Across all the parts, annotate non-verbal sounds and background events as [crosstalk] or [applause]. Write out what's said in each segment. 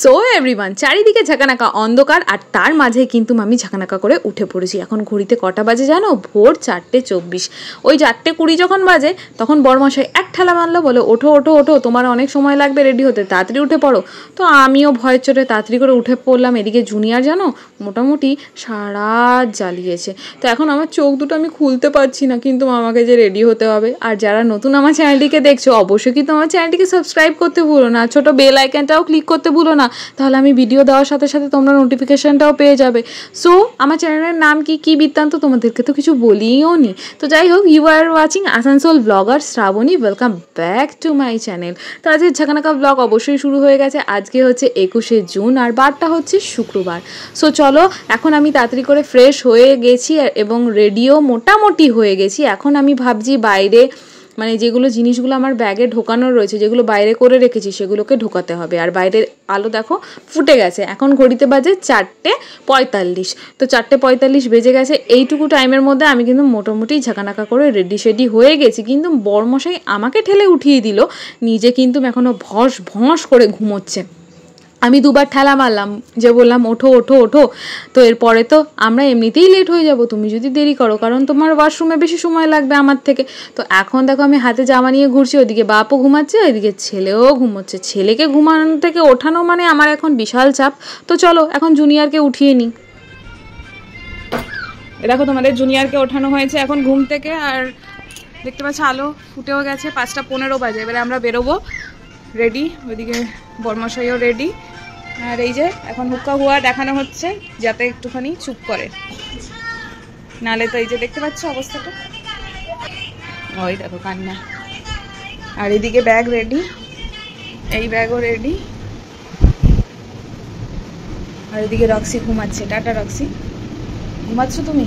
So everyone চারিদিকে ঝাঁকানাকা অন্ধকার আর তার মাঝে কিন্তু আমি ঝাঁকানাকা করে উঠে পড়েছি এখন ঘড়িতে কটা বাজে জানো ভোর চারটে চব্বিশ ওই চারটে কুড়ি যখন বাজে তখন বড়মশাই এক ঠেলা মানলো বলে ওঠো ওঠো ওঠো তোমার অনেক সময় লাগবে রেডি হতে তাড়াতাড়ি উঠে পড়ো তো আমিও ভয়ের চোটে তাড়াতাড়ি করে উঠে পড়লাম এদিকে জুনিয়র জানো মোটামুটি সারা জ্বালিয়েছে তো এখন আমার চোখ দুটো আমি খুলতে পারছি না কিন্তু আমাকে যে রেডি হতে হবে আর যারা নতুন আমার চ্যানেলটিকে দেখছো অবশ্যই কিন্তু আমার চ্যানেলটিকে সাবস্ক্রাইব করতে ভুলো না ছোটো বেল আইকনটাও ক্লিক করতে ভুলো না না তাহলে আমি ভিডিও দেওয়ার সাথে সাথে তোমরা নোটিফিকেশানটাও পেয়ে যাবে সো আমার চ্যানেলের নাম কি কি বৃত্তান্ত তোমাদেরকে তো কিছু বলিও নি তো যাই হোক you are watching Asansol blogger Shrabani welcome back to my channel তো আজকে ঝাঁকানাকা ব্লগ অবশ্যই শুরু হয়ে গেছে আজকে হচ্ছে একুশে জুন আর বারটা হচ্ছে শুক্রবার সো চলো এখন আমি তাড়াতাড়ি করে ফ্রেশ হয়ে গেছি এবং রেডিও মোটামুটি হয়ে গেছি এখন আমি ভাবছি বাইরে মানে যেগুলো জিনিসগুলো আমার ব্যাগে ঢোকানোর রয়েছে যেগুলো বাইরে করে রেখেছি সেগুলোকে ঢোকাতে হবে আর বাইরের আলো দেখো ফুটে গেছে এখন ঘড়িতে বাজে চারটে পঁয়তাল্লিশ তো চারটে পঁয়তাল্লিশ বেজে গেছে এইটুকু টাইমের মধ্যে আমি কিন্তু মোটামুটি ঝাঁকানাকা করে রেডি শেডি হয়ে গেছি কিন্তু বর্মশাই আমাকে ঠেলে উঠিয়ে দিল নিজে কিন্তু এখনও ভস ভস করে ঘুমোচ্ছে আমি দুবার ঠেলা মারলাম যে বললাম ওঠো ওঠো ওঠো তো এরপরে তো আমরা এমনিতেই লেট হয়ে যাব তুমি যদি দেরি করো কারণ তোমার ওয়াশরুমে বেশি সময় লাগবে আমার থেকে তো এখন দেখো আমি হাতে জামা নিয়ে ঘুরছি ওদিকে বাপও ঘুমাচ্ছে ওইদিকে ছেলেও ঘুমোচ্ছে ছেলেকে ঘুমানো থেকে ওঠানো মানে আমার এখন বিশাল চাপ তো চলো এখন জুনিয়রকে উঠিয়ে নিই দেখো তোমাদের জুনিয়রকে ওঠানো হয়েছে এখন ঘুম থেকে আর দেখতে পাচ্ছ আলো ফুটেও গেছে পাঁচটা পনেরো বাজে এবারে আমরা বেরোবো রেডি ওইদিকে বর্মাশাইও রেডি আর এই যে এখন হুক্কা হুয়া দেখানো হচ্ছে যাতে একটুখানি চুপ করে নালে তো এই যে দেখতে পাচ্ছ অবস্থাটা ওই দেখো কান্না আর এদিকে ব্যাগ রেডি এই ব্যাগও রেডি আর এদিকে রক্সি ঘুমাচ্ছে টাটা রক্সি ঘুমাচ্ছ তুমি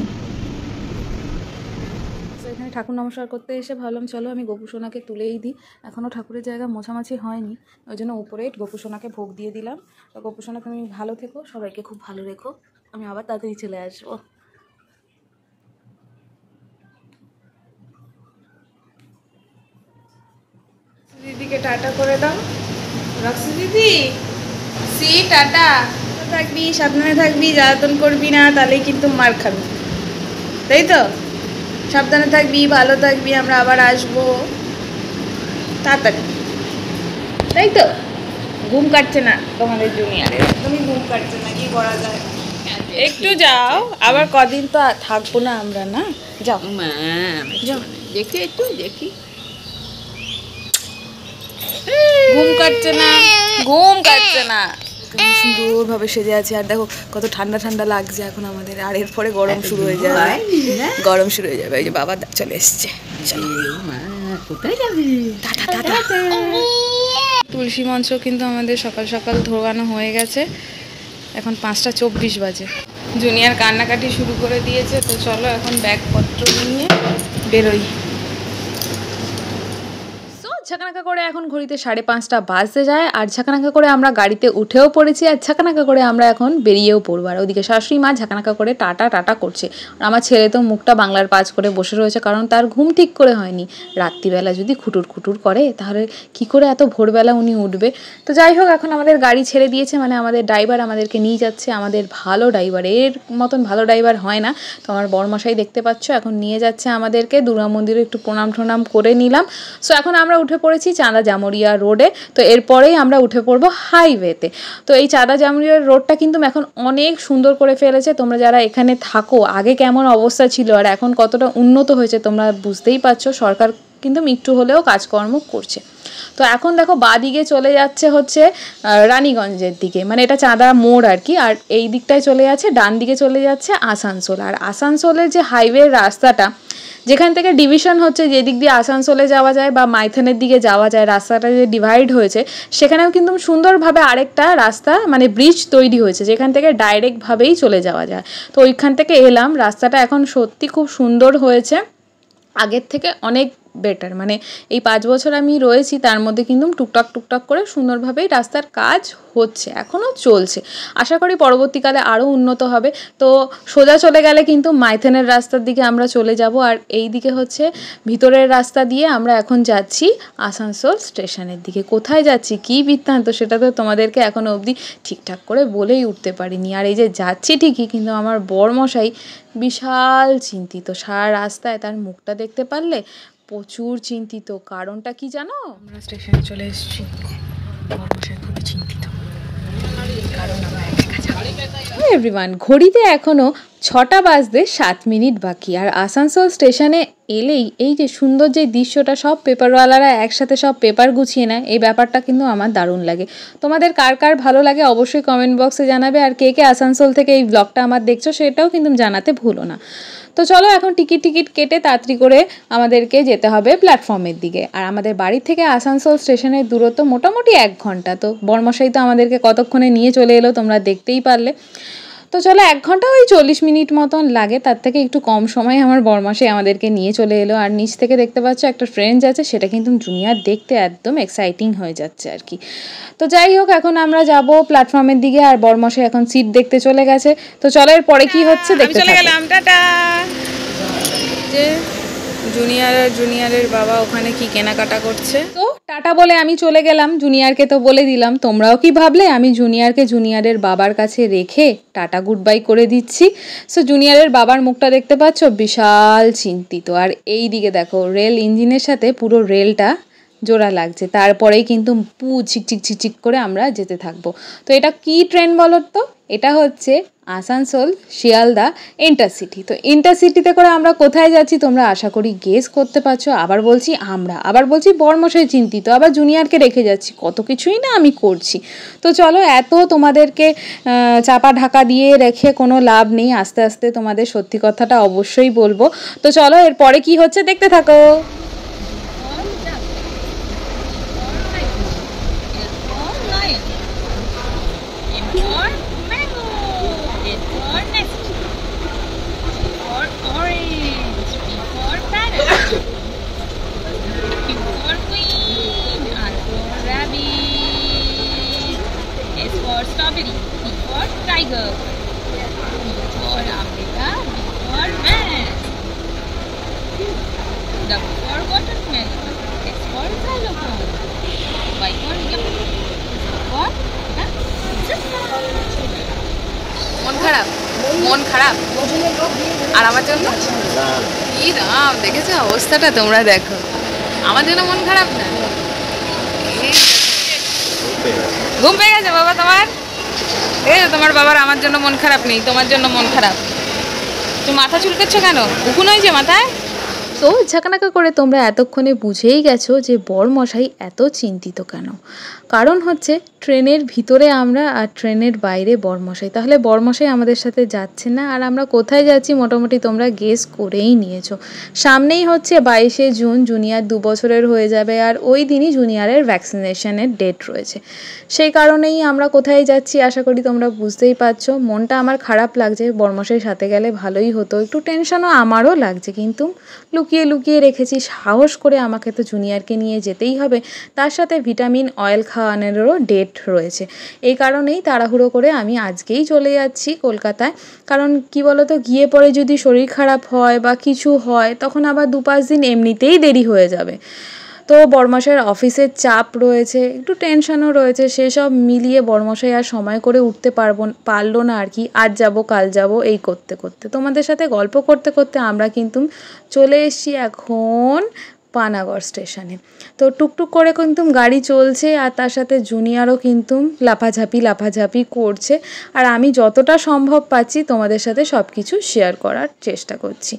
ঠাকুর নমস্কার করতে এসে ভাবলাম চলো আমি গোপুসোনাকে তুলেই দিই এখনও ঠাকুরের জায়গা মোছামাছি হয়নি ওই জন্য উপরে গোপুসোনাকে ভোগ দিয়ে দিলাম তো গোপুসোনা তুমি ভালো থেকো সবাইকে খুব ভালো রেখো আমি আবার তাড়াতাড়ি চলে আসবো দিদিকে টাটা করে দাও রাখছি দিদি সি টাটা থাকবি সাবধানে থাকবি জ্বালাতন করবি না তাহলে কিন্তু মার খাবি তাই তো সাবধানে থাকবি ভালো থাকবি আমরা আবার আসবো তাড়াতাড়ি তাই তো ঘুম কাটছে না তোমাদের জুনিয়ারে একদমই ঘুম কাটছে না কি করা যায় একটু যাও আবার কদিন তো থাকবো না আমরা না যাও দেখি একটু দেখি ঘুম কাটছে না ঘুম কাটছে না সুন্দরভাবে সেজে আছে আর দেখো কত ঠান্ডা ঠান্ডা লাগছে এখন আমাদের আর এরপরে গরম শুরু হয়ে যাবে হ্যাঁ। গরম শুরু হয়ে যাবে ওই যে বাবা চলে এসছে তুলসী মঞ্চ কিন্তু আমাদের সকাল সকাল ধোয়ানো হয়ে গেছে এখন পাঁচটা চব্বিশ বাজে জুনিয়ার কান্নাকাটি শুরু করে দিয়েছে তো চলো এখন ব্যাগপত্র নিয়ে বেরোই ঝাঁকানাকা করে এখন ঘড়িতে সাড়ে পাঁচটা বাজতে যায় আর ঝাঁকানাকা করে আমরা গাড়িতে উঠেও পড়েছি আর ঝাঁকানাকা করে আমরা এখন বেরিয়েও পড়বো আর ওদিকে শাশুড়ি মা ঝাঁকানাকা করে টাটা টাটা করছে আমার ছেলে তো মুখটা বাংলার পাঁচ করে বসে রয়েছে কারণ তার ঘুম ঠিক করে হয়নি রাত্রিবেলা যদি খুটুর খুটুর করে তাহলে কি করে এত ভোরবেলা উনি উঠবে তো যাই হোক এখন আমাদের গাড়ি ছেড়ে দিয়েছে মানে আমাদের ড্রাইভার আমাদেরকে নিয়ে যাচ্ছে আমাদের ভালো ড্রাইভার এর মতন ভালো ড্রাইভার হয় না তো আমার বরমশাই দেখতে পাচ্ছ এখন নিয়ে যাচ্ছে আমাদেরকে দুর্গা মন্দিরে একটু প্রণাম টোনাম করে নিলাম সো এখন আমরা উঠে উঠে পড়েছি চাঁদা জামুরিয়া রোডে তো এরপরেই আমরা উঠে পড়বো হাইওয়েতে তো এই চাঁদা জামরিয়া রোডটা কিন্তু এখন অনেক সুন্দর করে ফেলেছে তোমরা যারা এখানে থাকো আগে কেমন অবস্থা ছিল আর এখন কতটা উন্নত হয়েছে তোমরা বুঝতেই পারছো সরকার কিন্তু একটু হলেও কাজকর্ম করছে তো এখন দেখো দিকে চলে যাচ্ছে হচ্ছে রানীগঞ্জের দিকে মানে এটা চাঁদা মোড় আর কি আর এই দিকটায় চলে যাচ্ছে ডান দিকে চলে যাচ্ছে আসানসোল আর আসানসোলের যে হাইওয়ের রাস্তাটা যেখান থেকে ডিভিশন হচ্ছে যেদিক দিয়ে আসানসোলে যাওয়া যায় বা মাইথানের দিকে যাওয়া যায় রাস্তাটা যে ডিভাইড হয়েছে সেখানেও কিন্তু সুন্দরভাবে আরেকটা রাস্তা মানে ব্রিজ তৈরি হয়েছে যেখান থেকে ডাইরেক্টভাবেই চলে যাওয়া যায় তো ওইখান থেকে এলাম রাস্তাটা এখন সত্যি খুব সুন্দর হয়েছে আগের থেকে অনেক বেটার মানে এই পাঁচ বছর আমি রয়েছি তার মধ্যে কিন্তু টুকটাক টুকটাক করে সুন্দরভাবেই রাস্তার কাজ হচ্ছে এখনও চলছে আশা করি পরবর্তীকালে আরও উন্নত হবে তো সোজা চলে গেলে কিন্তু মাইথেনের রাস্তার দিকে আমরা চলে যাব আর এই দিকে হচ্ছে ভিতরের রাস্তা দিয়ে আমরা এখন যাচ্ছি আসানসোল স্টেশনের দিকে কোথায় যাচ্ছি কী বৃত্তান্ত সেটা তো তোমাদেরকে এখনও অবধি ঠিকঠাক করে বলেই উঠতে পারিনি আর এই যে যাচ্ছি ঠিকই কিন্তু আমার মশাই বিশাল চিন্তিত সারা রাস্তায় তার মুখটা দেখতে পারলে প্রচুর চিন্তিত কারণটা কি জানো আমরা স্টেশনে চলে এসেছি এভরিওয়ান ঘড়িতে এখনও ছটা বাজতে সাত মিনিট বাকি আর আসানসোল স্টেশনে এলেই এই যে সুন্দর যে দৃশ্যটা সব পেপারওয়ালারা একসাথে সব পেপার গুছিয়ে নেয় এই ব্যাপারটা কিন্তু আমার দারুণ লাগে তোমাদের কার কার ভালো লাগে অবশ্যই কমেন্ট বক্সে জানাবে আর কে কে আসানসোল থেকে এই ব্লগটা আমার দেখছো সেটাও কিন্তু জানাতে ভুলো না তো চলো এখন টিকিট টিকিট কেটে তাড়াতাড়ি করে আমাদেরকে যেতে হবে প্ল্যাটফর্মের দিকে আর আমাদের বাড়ি থেকে আসানসোল স্টেশনের দূরত্ব মোটামুটি এক ঘন্টা তো বর্মশাই তো আমাদেরকে কতক্ষণে নিয়ে চলে এলো তোমরা দেখতেই পারলে তো চলো এক ঘন্টা ওই চল্লিশ মিনিট মতন লাগে তার থেকে একটু কম সময়ে আমার বরমাসে আমাদেরকে নিয়ে চলে এলো আর নিচ থেকে দেখতে পাচ্ছ একটা ফ্রেঞ্চ আছে সেটা কিন্তু জুনিয়ার দেখতে একদম এক্সাইটিং হয়ে যাচ্ছে আর কি তো যাই হোক এখন আমরা যাব প্ল্যাটফর্মের দিকে আর বরমাসে এখন সিট দেখতে চলে গেছে তো চলো এর পরে কি হচ্ছে দেখতে চলে গেলাম টাটা জুনিয়র আর জুনিয়রের বাবা ওখানে কি কেনাকাটা করছে তো টাটা বলে আমি চলে গেলাম জুনিয়রকে তো বলে দিলাম তোমরাও কি ভাবলে আমি জুনিয়রকে জুনিয়রের বাবার কাছে রেখে টাটা গুড বাই করে দিচ্ছি সো জুনিয়রের বাবার মুখটা দেখতে পাচ্ছ বিশাল চিন্তিত আর এই দিকে দেখো রেল ইঞ্জিনের সাথে পুরো রেলটা জোড়া লাগছে তারপরেই কিন্তু পু ছিক ছিক ছিক করে আমরা যেতে থাকবো তো এটা কি ট্রেন বলো তো এটা হচ্ছে আসানসোল শিয়ালদা ইন্টারসিটি তো ইন্টারসিটিতে করে আমরা কোথায় যাচ্ছি তোমরা আশা করি গেস করতে পারছো আবার বলছি আমরা আবার বলছি বর্মশাই চিন্তিত আবার জুনিয়রকে রেখে যাচ্ছি কত কিছুই না আমি করছি তো চলো এত তোমাদেরকে চাপা ঢাকা দিয়ে রেখে কোনো লাভ নেই আস্তে আস্তে তোমাদের সত্যি কথাটা অবশ্যই বলবো তো চলো এরপরে কি হচ্ছে দেখতে থাকো কি রাম দেখেছো অবস্থাটা তোমরা দেখো আমার জন্য মন খারাপ না ঘুম পেয়ে গেছে বাবা তোমার এই তোমার বাবার আমার জন্য মন খারাপ নেই তোমার জন্য মন খারাপ তুমি মাথা চুলকাচ্ছ কেন উকুন হয়েছে মাথায় তো ঝাঁকানাকা করে তোমরা এতক্ষণে বুঝেই গেছো যে বরমশাই এত চিন্তিত কেন কারণ হচ্ছে ট্রেনের ভিতরে আমরা আর ট্রেনের বাইরে বরমশাই তাহলে বরমশাই আমাদের সাথে যাচ্ছে না আর আমরা কোথায় যাচ্ছি মোটামুটি তোমরা গেস করেই নিয়েছো সামনেই হচ্ছে বাইশে জুন জুনিয়র দু বছরের হয়ে যাবে আর ওই দিনই জুনিয়রের ভ্যাকসিনেশনের ডেট রয়েছে সেই কারণেই আমরা কোথায় যাচ্ছি আশা করি তোমরা বুঝতেই পারছো মনটা আমার খারাপ লাগছে বরমশাই সাথে গেলে ভালোই হতো একটু টেনশনও আমারও লাগছে কিন্তু লুকিয়ে লুকিয়ে লুকিয়ে রেখেছি সাহস করে আমাকে তো জুনিয়রকে নিয়ে যেতেই হবে তার সাথে ভিটামিন অয়েল খাওয়ানোরও ডেট রয়েছে এই কারণেই তাড়াহুড়ো করে আমি আজকেই চলে যাচ্ছি কলকাতায় কারণ কি বলতো গিয়ে পরে যদি শরীর খারাপ হয় বা কিছু হয় তখন আবার দু পাঁচ দিন এমনিতেই দেরি হয়ে যাবে তো বরমাসাইয়ের অফিসের চাপ রয়েছে একটু টেনশনও রয়েছে সেসব মিলিয়ে বরমাসাই আর সময় করে উঠতে পারবো পারলো না আর কি আজ যাব কাল যাব এই করতে করতে তোমাদের সাথে গল্প করতে করতে আমরা কিন্তু চলে এসছি এখন পানাগড় স্টেশনে তো টুকটুক করে কিন্তু গাড়ি চলছে আর তার সাথে জুনিয়রও কিন্তু লাফাঝাপি লাফাঝাপি করছে আর আমি যতটা সম্ভব পাচ্ছি তোমাদের সাথে সব কিছু শেয়ার করার চেষ্টা করছি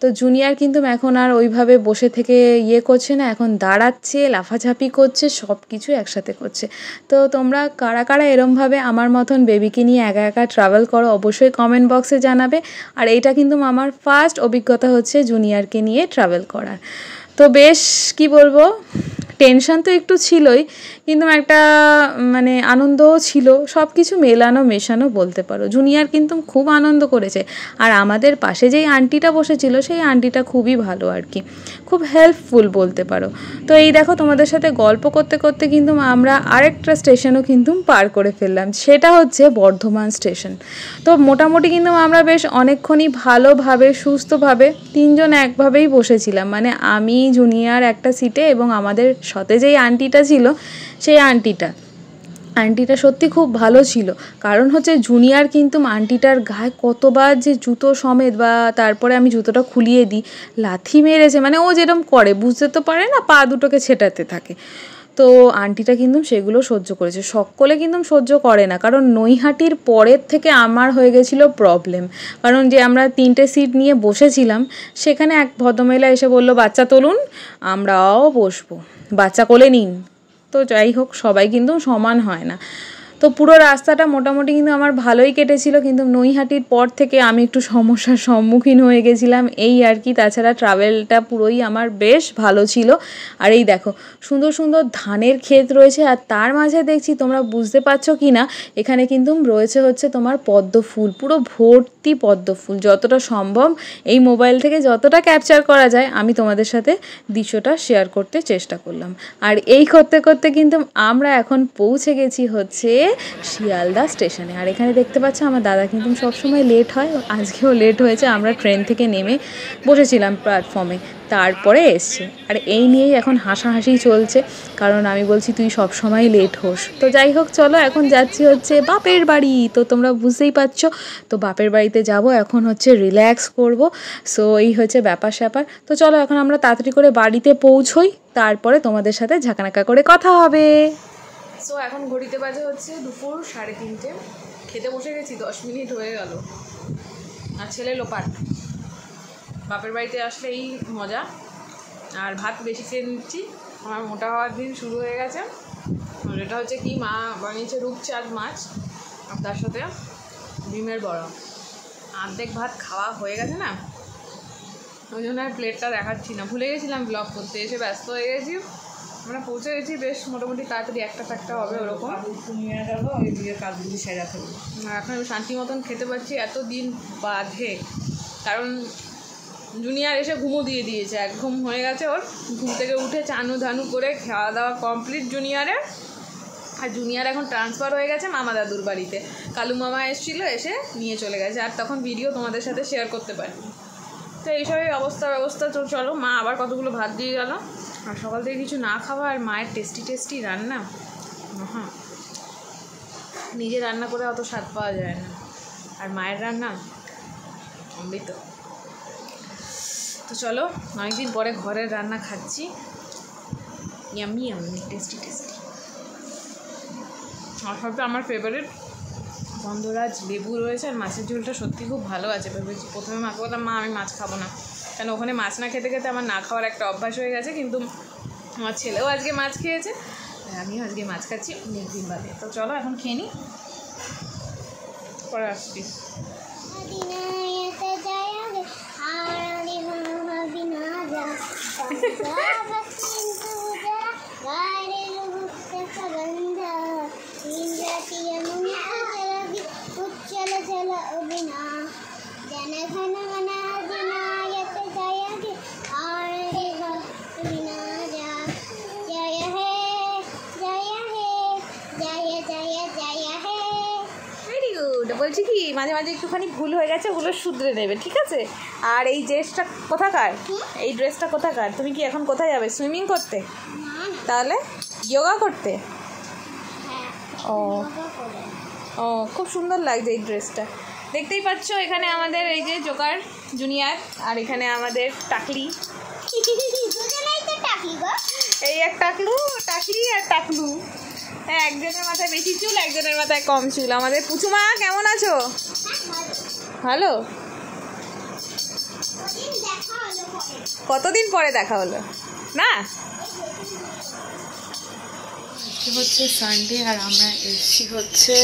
তো জুনিয়র কিন্তু এখন আর ওইভাবে বসে থেকে ইয়ে করছে না এখন দাঁড়াচ্ছে লাফাঝাপি করছে সব কিছু একসাথে করছে তো তোমরা কারা কারা এরমভাবে আমার মতন বেবিকে নিয়ে একা একা ট্রাভেল করো অবশ্যই কমেন্ট বক্সে জানাবে আর এটা কিন্তু আমার ফার্স্ট অভিজ্ঞতা হচ্ছে জুনিয়রকে নিয়ে ট্রাভেল করার তো বেশ কি বলবো টেনশন তো একটু ছিলই কিন্তু একটা মানে আনন্দও ছিল সব কিছু মেলানো মেশানো বলতে পারো জুনিয়ার কিন্তু খুব আনন্দ করেছে আর আমাদের পাশে যেই আন্টিটা বসেছিল সেই আন্টিটা খুবই ভালো আর কি খুব হেল্পফুল বলতে পারো তো এই দেখো তোমাদের সাথে গল্প করতে করতে কিন্তু আমরা আরেকটা স্টেশনও কিন্তু পার করে ফেললাম সেটা হচ্ছে বর্ধমান স্টেশন তো মোটামুটি কিন্তু আমরা বেশ অনেকক্ষণই ভালোভাবে সুস্থভাবে তিনজন একভাবেই বসেছিলাম মানে আমি জুনিয়ার একটা সিটে এবং আমাদের সাথে যেই আন্টিটা ছিল সেই আন্টিটা আন্টিটা সত্যি খুব ভালো ছিল কারণ হচ্ছে জুনিয়র কিন্তু আন্টিটার গায়ে কতবার যে জুতো সমেত বা তারপরে আমি জুতোটা খুলিয়ে দিই লাথি মেরেছে মানে ও যেরম করে বুঝতে তো পারে না পা দুটোকে ছেটাতে থাকে তো আন্টিটা কিন্তু সেগুলো সহ্য করেছে সকলে কিন্তু সহ্য করে না কারণ নৈহাটির পরের থেকে আমার হয়ে গেছিলো প্রবলেম কারণ যে আমরা তিনটে সিট নিয়ে বসেছিলাম সেখানে এক ভদ্রমহিলা এসে বলল বাচ্চা তুলুন আমরাও বসবো বাচ্চা কোলে নিন তো যাই হোক সবাই কিন্তু সমান হয় না তো পুরো রাস্তাটা মোটামুটি কিন্তু আমার ভালোই কেটেছিল কিন্তু নৈহাটির পর থেকে আমি একটু সমস্যার সম্মুখীন হয়ে গেছিলাম এই আর কি তাছাড়া ট্রাভেলটা পুরোই আমার বেশ ভালো ছিল আর এই দেখো সুন্দর সুন্দর ধানের ক্ষেত রয়েছে আর তার মাঝে দেখছি তোমরা বুঝতে পারছো কি না এখানে কিন্তু রয়েছে হচ্ছে তোমার পদ্ম ফুল পুরো ভর্তি পদ্ম ফুল যতটা সম্ভব এই মোবাইল থেকে যতটা ক্যাপচার করা যায় আমি তোমাদের সাথে দৃশ্যটা শেয়ার করতে চেষ্টা করলাম আর এই করতে করতে কিন্তু আমরা এখন পৌঁছে গেছি হচ্ছে শিয়ালদা স্টেশনে আর এখানে দেখতে পাচ্ছ আমার দাদা কিন্তু সবসময় লেট হয় আজকেও লেট হয়েছে আমরা ট্রেন থেকে নেমে বসেছিলাম প্ল্যাটফর্মে তারপরে এসছে আর এই নিয়েই এখন হাসাহাসি চলছে কারণ আমি বলছি তুই সব সময় লেট হোস তো যাই হোক চলো এখন যাচ্ছি হচ্ছে বাপের বাড়ি তো তোমরা বুঝতেই পারছো তো বাপের বাড়িতে যাব এখন হচ্ছে রিল্যাক্স করব সো এই হচ্ছে ব্যাপার স্যাপার তো চলো এখন আমরা তাড়াতাড়ি করে বাড়িতে পৌঁছোই তারপরে তোমাদের সাথে ঝাঁকানাকা করে কথা হবে সো এখন ঘড়িতে বাজে হচ্ছে দুপুর সাড়ে তিনটে খেতে বসে গেছি দশ মিনিট হয়ে গেল আর ছেলে লোপার বাপের বাড়িতে আসলে এই মজা আর ভাত বেশি খেয়ে নিচ্ছি আমার মোটা হওয়ার দিন শুরু হয়ে গেছে এটা হচ্ছে কি মা বানিয়েছে রূপচাঁদ মাছ আর তার সাথে ডিমের বড়া অর্ধেক ভাত খাওয়া হয়ে গেছে না ওই জন্য আর প্লেটটা দেখাচ্ছি না ভুলে গেছিলাম ব্লগ করতে এসে ব্যস্ত হয়ে গেছি আমরা পৌঁছে গেছি বেশ মোটামুটি তাড়াতাড়ি একটা থাকতে হবে ওরকম কাজগুলি সেরা ফেলবো এখন আমি শান্তি মতন খেতে পারছি এত দিন বাধে কারণ জুনিয়র এসে ঘুমো দিয়ে দিয়েছে এক ঘুম হয়ে গেছে ওর ঘুম থেকে উঠে চানু ধানু করে খাওয়া দাওয়া কমপ্লিট জুনিয়রের আর জুনিয়র এখন ট্রান্সফার হয়ে গেছে মামা দাদুর বাড়িতে কালু মামা এসেছিলো এসে নিয়ে চলে গেছে আর তখন ভিডিও তোমাদের সাথে শেয়ার করতে পারিনি তো এইসবই অবস্থা ব্যবস্থা তো চলো মা আবার কতগুলো ভাত দিয়ে গেল আর সকাল থেকে কিছু না খাওয়া আর মায়ের টেস্টি টেস্টি রান্না হ্যাঁ নিজে রান্না করে অত স্বাদ পাওয়া যায় না আর মায়ের রান্না অমৃত তো চলো অনেকদিন পরে ঘরের রান্না খাচ্ছি ইয়ামি ইয়ামি টেস্টি টেস্টি আর সব আমার ফেভারিট গন্ধরাজ লেবু রয়েছে আর মাছের ঝোলটা সত্যি খুব ভালো আছে প্রথমে মাকে বললাম মা আমি মাছ খাবো না কেন ওখানে মাছ না খেতে খেতে আমার না খাওয়ার একটা অভ্যাস হয়ে গেছে কিন্তু আমার ছেলেও আজকে মাছ খেয়েছে আমিও আজকে মাছ খাচ্ছি অনেক দিন বাদে তো চলো এখন খেয়ে নি পরে আসছি Bye. [laughs] গুড বলছি কি মাঝে মাঝে একটুখানি ভুল হয়ে গেছে ওগুলো শুধরে নেবে ঠিক আছে আর এই ড্রেসটা কোথাকার এই ড্রেসটা কোথাকার তুমি কি এখন কোথায় যাবে সুইমিং করতে তাহলে যোগা করতে হ্যাঁ, ও ও খুব সুন্দর লাগছে এই ড্রেসটা দেখতেই পাচ্ছ এখানে আমাদের এই যে জোকার জুনিয়র আর এখানে আমাদের টাকলি এই এক টাকলু টাকলি আর টাকলু হ্যাঁ একজনের মাথায় বেশি চুল একজনের মাথায় কম চুল আমাদের পুচুমা কেমন আছো ভালো কতদিন পরে দেখা হলো না আজকে হচ্ছে সানডে আর আমরা এসছি হচ্ছে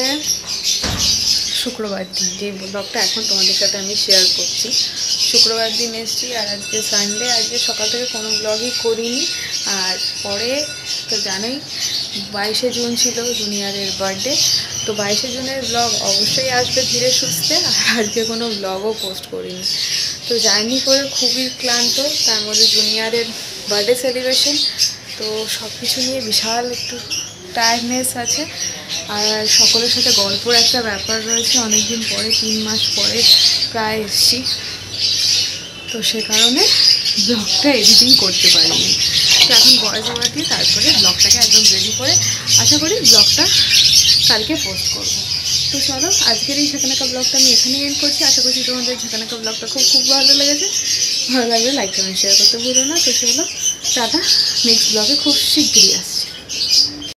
শুক্রবার দিন যে ব্লগটা এখন তোমাদের সাথে আমি শেয়ার করছি শুক্রবার দিন এসছি আর আজকে সানডে আজকে সকাল থেকে কোনো ব্লগই করিনি আর পরে তো জানোই বাইশে জুন ছিল জুনিয়রের বার্থডে তো বাইশে জুনের ব্লগ অবশ্যই আসবে ধীরে সুস্থে আর আজকে কোনো ব্লগও পোস্ট করিনি তো জার্নি করে খুবই ক্লান্ত তার মধ্যে জুনিয়রের বার্থডে সেলিব্রেশন তো সব কিছু নিয়ে বিশাল একটু টায়ার্ডনেস আছে আর সকলের সাথে গল্পর একটা ব্যাপার রয়েছে অনেকদিন পরে তিন মাস পরে প্রায় এসছি তো সে কারণে ব্লগটা এডিটিং করতে পারিনি তো এখন বয়স জমা দিয়ে তারপরে ব্লগটাকে একদম রেডি করে আশা করি ব্লগটা কালকে পোস্ট করব তো চলো আজকের এই ঝাঁকানাকা ব্লগটা আমি এখানেই এন্ড করছি আশা করছি তোমাদের ঝাঁকানাকা ব্লগটা খুব খুব ভালো লেগেছে ভালো লাগলে লাইক কমেন্ট শেয়ার করতে ভুলো না তো চলো টাটা নেক্সট ব্লগে খুব শীঘ্রই আসছে